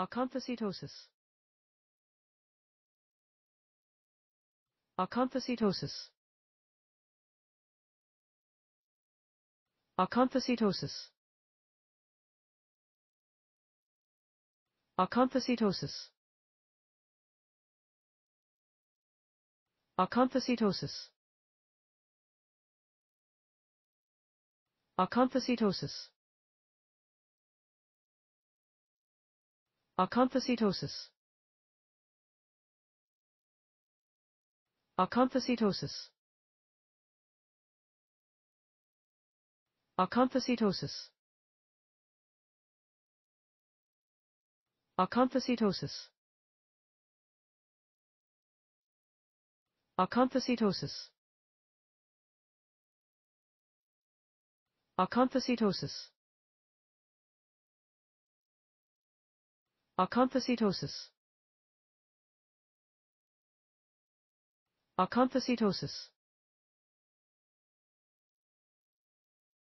Acanthocytosis. Acanthocytosis. Acanthocytosis. Acanthocytosis. Acanthocytosis. Acanthocytosis. Acanthocytosis. Acanthocytosis. Acanthocytosis. Acanthocytosis. Acanthocytosis. Acanthocytosis. Acanthocytosis. Acanthocytosis.